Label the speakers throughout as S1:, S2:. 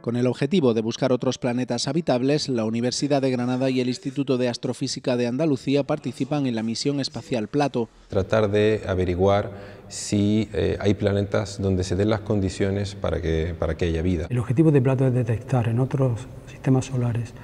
S1: Con el objetivo de buscar otros planetas habitables, la Universidad de Granada y el Instituto de Astrofísica de Andalucía participan en la misión espacial Plato.
S2: Tratar de averiguar si eh, hay planetas donde se den las condiciones para que, para que haya vida. El
S3: objetivo de Plato es detectar en otros sistemas solares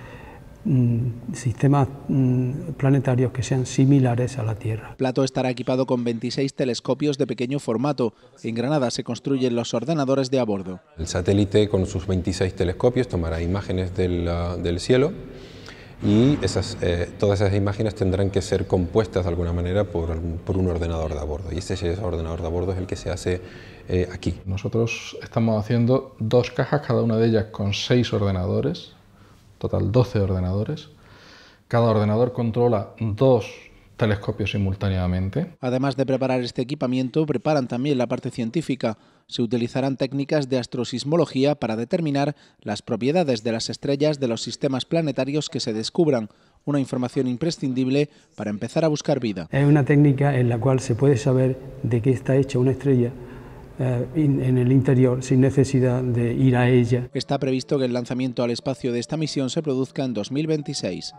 S3: Mm, sistemas mm, planetarios que sean similares a la Tierra.
S1: Plato estará equipado con 26 telescopios de pequeño formato. En Granada se construyen los ordenadores de a bordo. El
S2: satélite con sus 26 telescopios tomará imágenes del, cielo y eh, todas esas imágenes tendrán que ser compuestas de alguna manera por, un ordenador de a bordo y ese, ordenador de a bordo es el que se hace eh, aquí.
S4: Nosotros estamos haciendo
S2: dos cajas, cada
S4: una de ellas con seis ordenadores total 12 ordenadores. Cada ordenador controla dos telescopios simultáneamente.
S1: Además de preparar este equipamiento, preparan también la parte científica. Se utilizarán técnicas de astrosismología para determinar las propiedades de las estrellas de los sistemas planetarios que se descubran, una información imprescindible para empezar a buscar vida.
S3: Es una técnica en la cual se puede saber de qué está hecha una estrella eh, en el interior sin necesidad de ir a ella.
S1: Está previsto que el lanzamiento al espacio de esta misión se produzca en 2026.